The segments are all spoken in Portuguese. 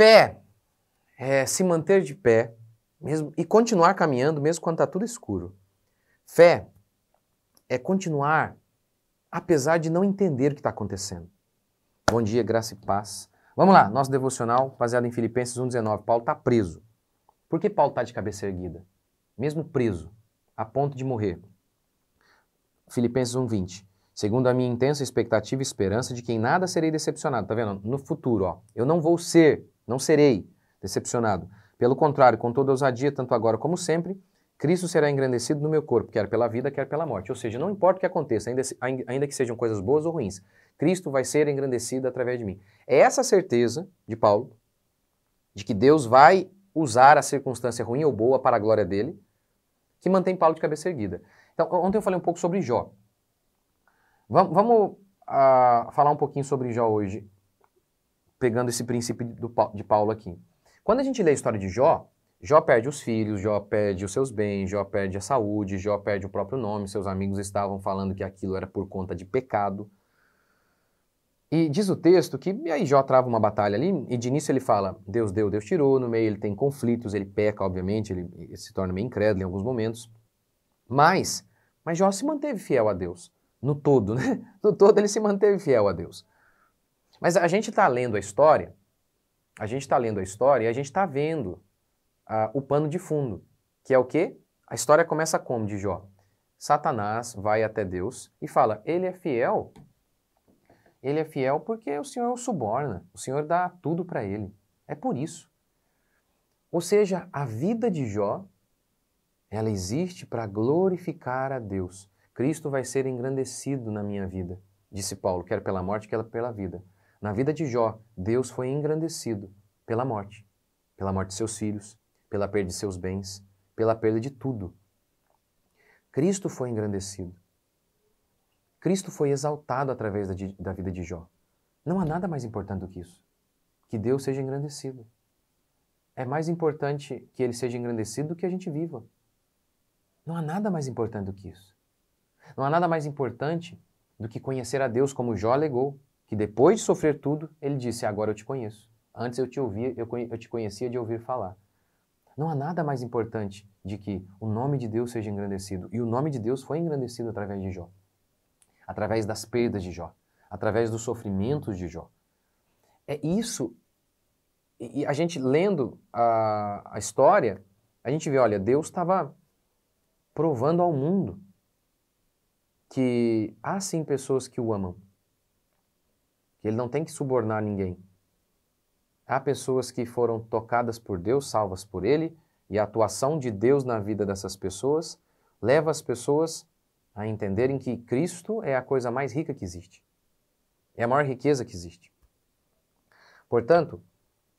Fé é se manter de pé mesmo e continuar caminhando mesmo quando está tudo escuro. Fé é continuar apesar de não entender o que está acontecendo. Bom dia, graça e paz. Vamos lá, nosso devocional baseado em Filipenses 1,19. Paulo está preso. Por que Paulo está de cabeça erguida? Mesmo preso, a ponto de morrer. Filipenses 1,20 segundo a minha intensa expectativa e esperança de que em nada serei decepcionado. Tá vendo? No futuro, ó, eu não vou ser, não serei decepcionado. Pelo contrário, com toda ousadia, tanto agora como sempre, Cristo será engrandecido no meu corpo, quer pela vida, quer pela morte. Ou seja, não importa o que aconteça, ainda, ainda que sejam coisas boas ou ruins, Cristo vai ser engrandecido através de mim. É essa certeza de Paulo, de que Deus vai usar a circunstância ruim ou boa para a glória dele, que mantém Paulo de cabeça erguida. Então, ontem eu falei um pouco sobre Jó. Vamos, vamos uh, falar um pouquinho sobre Jó hoje, pegando esse princípio do, de Paulo aqui. Quando a gente lê a história de Jó, Jó perde os filhos, Jó perde os seus bens, Jó perde a saúde, Jó perde o próprio nome, seus amigos estavam falando que aquilo era por conta de pecado. E diz o texto que aí Jó trava uma batalha ali, e de início ele fala: Deus deu, Deus tirou, no meio ele tem conflitos, ele peca, obviamente, ele, ele se torna meio incrédulo em alguns momentos. Mas, mas Jó se manteve fiel a Deus no todo, né? No todo ele se manteve fiel a Deus. Mas a gente está lendo a história, a gente está lendo a história e a gente está vendo uh, o pano de fundo, que é o quê? A história começa como, de Jó? Satanás vai até Deus e fala, ele é fiel, ele é fiel porque o Senhor é o suborna, o Senhor dá tudo para ele, é por isso. Ou seja, a vida de Jó, ela existe para glorificar a Deus. Cristo vai ser engrandecido na minha vida, disse Paulo, quer pela morte, quer pela vida. Na vida de Jó, Deus foi engrandecido pela morte, pela morte de seus filhos, pela perda de seus bens, pela perda de tudo. Cristo foi engrandecido. Cristo foi exaltado através da, da vida de Jó. Não há nada mais importante do que isso. Que Deus seja engrandecido. É mais importante que ele seja engrandecido do que a gente viva. Não há nada mais importante do que isso. Não há nada mais importante do que conhecer a Deus como Jó alegou, que depois de sofrer tudo, ele disse: Agora eu te conheço. Antes eu te ouvia, eu, te conhecia de ouvir falar. Não há nada mais importante de que o nome de Deus seja engrandecido. E o nome de Deus foi engrandecido através de Jó, através das perdas de Jó, através dos sofrimentos de Jó. É isso. E a gente lendo a, a história, a gente vê: olha, Deus estava provando ao mundo que há sim pessoas que o amam. Que ele não tem que subornar ninguém. Há pessoas que foram tocadas por Deus, salvas por ele, e a atuação de Deus na vida dessas pessoas leva as pessoas a entenderem que Cristo é a coisa mais rica que existe. É a maior riqueza que existe. Portanto,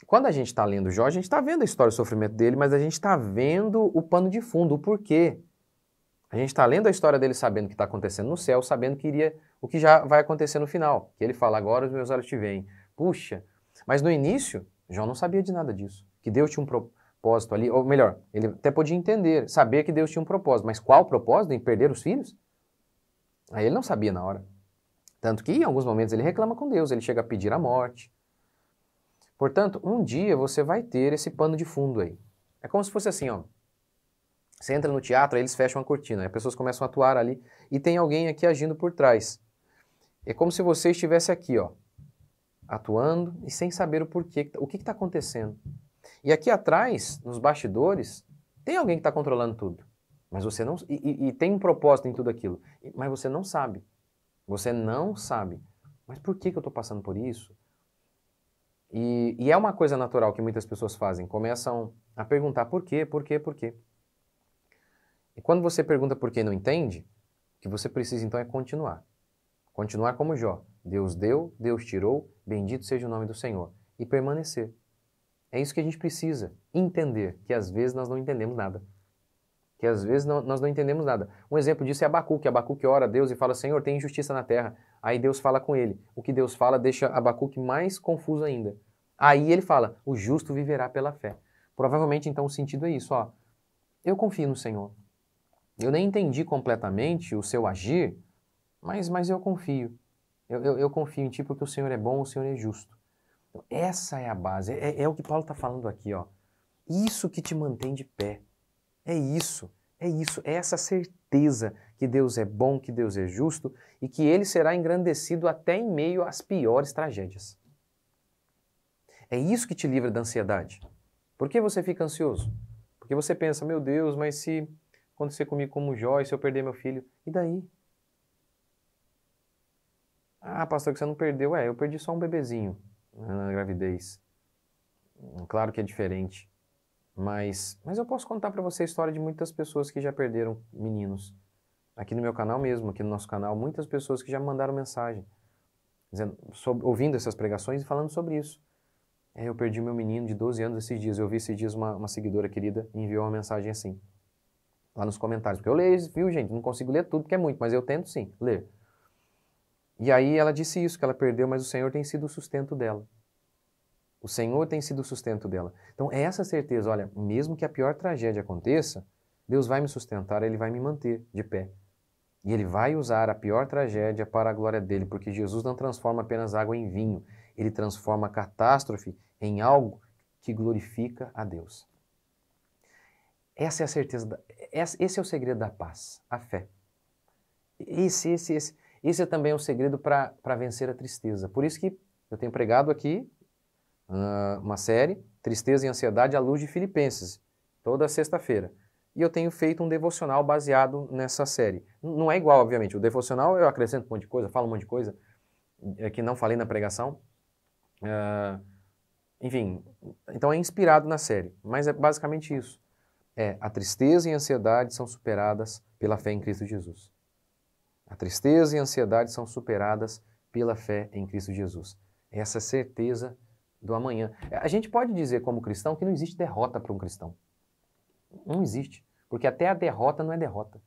quando a gente está lendo Jó, a gente está vendo a história do sofrimento dele, mas a gente está vendo o pano de fundo, o porquê a gente está lendo a história dele sabendo o que está acontecendo no céu, sabendo que iria o que já vai acontecer no final. Que ele fala, agora os meus olhos te veem. Puxa, mas no início, João não sabia de nada disso. Que Deus tinha um propósito ali, ou melhor, ele até podia entender, saber que Deus tinha um propósito, mas qual o propósito em perder os filhos? Aí ele não sabia na hora. Tanto que em alguns momentos ele reclama com Deus, ele chega a pedir a morte. Portanto, um dia você vai ter esse pano de fundo aí. É como se fosse assim, ó. Você entra no teatro, aí eles fecham a cortina, as pessoas começam a atuar ali e tem alguém aqui agindo por trás. É como se você estivesse aqui, ó, atuando e sem saber o porquê, tá, o que está acontecendo. E aqui atrás, nos bastidores, tem alguém que está controlando tudo, mas você não e, e tem um propósito em tudo aquilo, mas você não sabe. Você não sabe. Mas por que, que eu estou passando por isso? E, e, é uma coisa natural que muitas pessoas fazem. Começam a perguntar por quê, por quê, por quê. E quando você pergunta por que não entende, o que você precisa então é continuar. Continuar como Jó. Deus deu, Deus tirou, bendito seja o nome do Senhor. E permanecer. É isso que a gente precisa entender, que às vezes nós não entendemos nada. Que às vezes não, nós não entendemos nada. Um exemplo disso é Abacuque. Abacuque ora a Deus e fala, Senhor, tem injustiça na terra. Aí Deus fala com ele. O que Deus fala deixa Abacuque mais confuso ainda. Aí ele fala, o justo viverá pela fé. Provavelmente, então, o sentido é isso, ó. Eu confio no Senhor. Eu nem entendi completamente o seu agir, mas, mas eu confio. Eu, eu, eu confio em ti porque o Senhor é bom, o Senhor é justo. Então, essa é a base, é, é, é o que Paulo está falando aqui. Ó. Isso que te mantém de pé. É isso, é isso, é essa certeza que Deus é bom, que Deus é justo e que ele será engrandecido até em meio às piores tragédias. É isso que te livra da ansiedade. Por que você fica ansioso? Porque você pensa, meu Deus, mas se acontecer comigo como Jó, e se eu perder meu filho, e daí? Ah, pastor, que você não perdeu. É, eu perdi só um bebezinho né, na gravidez. Claro que é diferente. Mas, mas eu posso contar para você a história de muitas pessoas que já perderam meninos. Aqui no meu canal mesmo, aqui no nosso canal, muitas pessoas que já mandaram mensagem. Dizendo, sobre, ouvindo essas pregações e falando sobre isso. É, eu perdi meu menino de 12 anos esses dias. Eu vi esses dias uma, uma seguidora querida enviou uma mensagem assim lá nos comentários. Porque eu leio, viu, gente? Não consigo ler tudo, porque é muito, mas eu tento sim ler. E aí ela disse isso, que ela perdeu, mas o Senhor tem sido o sustento dela. O Senhor tem sido o sustento dela. Então, é essa certeza, olha, mesmo que a pior tragédia aconteça, Deus vai me sustentar, Ele vai me manter de pé. E Ele vai usar a pior tragédia para a glória dele, porque Jesus não transforma apenas água em vinho, Ele transforma a catástrofe em algo que glorifica a Deus. Essa é a certeza, esse é o segredo da paz, a fé. Esse, esse, esse. Esse é também o um segredo para vencer a tristeza. Por isso que eu tenho pregado aqui uh, uma série, Tristeza e Ansiedade à Luz de Filipenses, toda sexta-feira. E eu tenho feito um devocional baseado nessa série. Não é igual, obviamente. O devocional eu acrescento um monte de coisa, falo um monte de coisa é, que não falei na pregação. Uh, enfim, então é inspirado na série, mas é basicamente isso é a tristeza e a ansiedade são superadas pela fé em Cristo Jesus. A tristeza e a ansiedade são superadas pela fé em Cristo Jesus. Essa é certeza do amanhã. A gente pode dizer como cristão que não existe derrota para um cristão. Não existe, porque até a derrota não é derrota.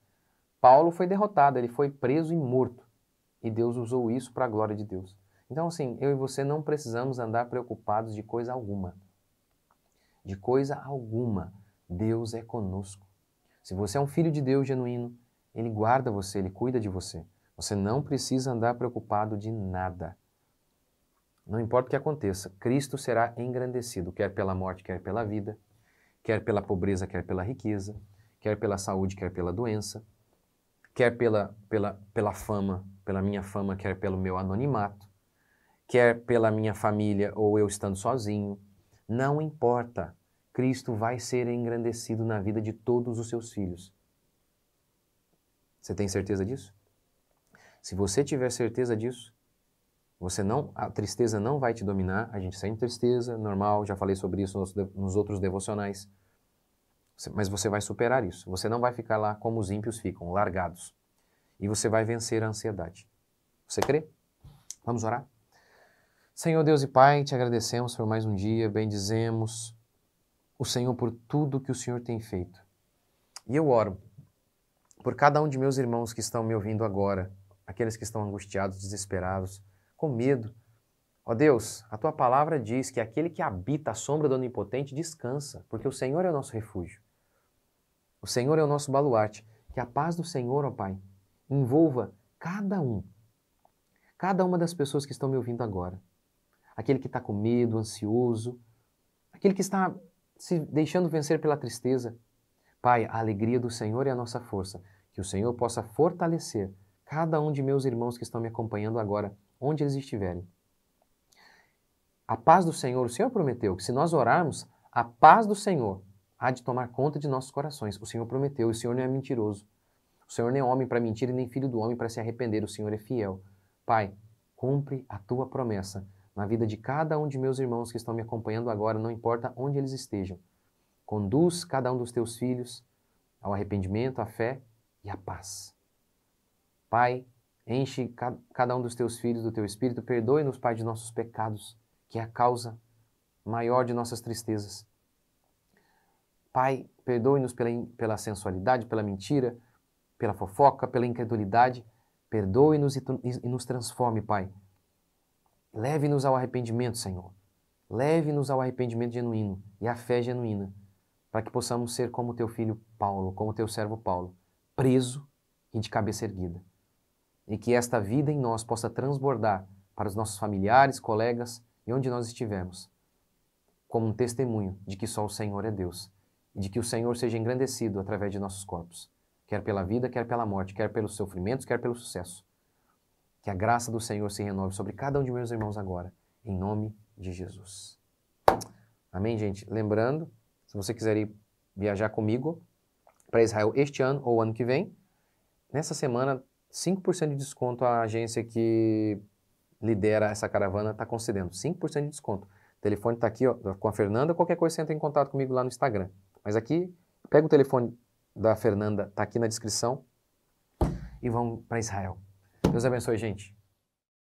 Paulo foi derrotado, ele foi preso e morto. E Deus usou isso para a glória de Deus. Então, assim, eu e você não precisamos andar preocupados de coisa alguma. De coisa alguma. Deus é conosco. Se você é um filho de Deus genuíno, Ele guarda você, Ele cuida de você. Você não precisa andar preocupado de nada. Não importa o que aconteça, Cristo será engrandecido, quer pela morte, quer pela vida, quer pela pobreza, quer pela riqueza, quer pela saúde, quer pela doença, quer pela, pela, pela fama, pela minha fama, quer pelo meu anonimato, quer pela minha família ou eu estando sozinho. Não importa. Cristo vai ser engrandecido na vida de todos os seus filhos. Você tem certeza disso? Se você tiver certeza disso, você não, a tristeza não vai te dominar. A gente sente tristeza, normal, já falei sobre isso nos, nos outros devocionais. Mas você vai superar isso. Você não vai ficar lá como os ímpios ficam, largados. E você vai vencer a ansiedade. Você crê? Vamos orar? Senhor Deus e Pai, te agradecemos por mais um dia, bendizemos o Senhor por tudo que o Senhor tem feito. E eu oro por cada um de meus irmãos que estão me ouvindo agora, aqueles que estão angustiados, desesperados, com medo. Ó Deus, a tua palavra diz que aquele que habita a sombra do Onipotente descansa, porque o Senhor é o nosso refúgio. O Senhor é o nosso baluarte. Que a paz do Senhor, ó Pai, envolva cada um, cada uma das pessoas que estão me ouvindo agora. Aquele que está com medo, ansioso, aquele que está se deixando vencer pela tristeza. Pai, a alegria do Senhor é a nossa força. Que o Senhor possa fortalecer cada um de meus irmãos que estão me acompanhando agora, onde eles estiverem. A paz do Senhor, o Senhor prometeu que se nós orarmos, a paz do Senhor há de tomar conta de nossos corações. O Senhor prometeu, o Senhor não é mentiroso. O Senhor não é homem para mentir e nem filho do homem para se arrepender. O Senhor é fiel. Pai, cumpre a tua promessa na vida de cada um de meus irmãos que estão me acompanhando agora, não importa onde eles estejam. Conduz cada um dos teus filhos ao arrependimento, à fé e à paz. Pai, enche cada um dos teus filhos do teu espírito, perdoe-nos, Pai, de nossos pecados, que é a causa maior de nossas tristezas. Pai, perdoe-nos pela, pela sensualidade, pela mentira, pela fofoca, pela incredulidade. Perdoe-nos e, e nos transforme, Pai, Leve-nos ao arrependimento, Senhor. Leve-nos ao arrependimento genuíno e à fé genuína, para que possamos ser como teu filho Paulo, como teu servo Paulo, preso e de cabeça erguida. E que esta vida em nós possa transbordar para os nossos familiares, colegas e onde nós estivermos, como um testemunho de que só o Senhor é Deus e de que o Senhor seja engrandecido através de nossos corpos, quer pela vida, quer pela morte, quer pelos sofrimentos, quer pelo sucesso. Que a graça do Senhor se renove sobre cada um de meus irmãos agora, em nome de Jesus. Amém, gente? Lembrando, se você quiser ir viajar comigo para Israel este ano ou ano que vem, nessa semana, 5% de desconto a agência que lidera essa caravana está concedendo. 5% de desconto. O telefone está aqui ó, com a Fernanda. Qualquer coisa, você entra em contato comigo lá no Instagram. Mas aqui, pega o telefone da Fernanda, está aqui na descrição. E vão para Israel. Deus abençoe, gente.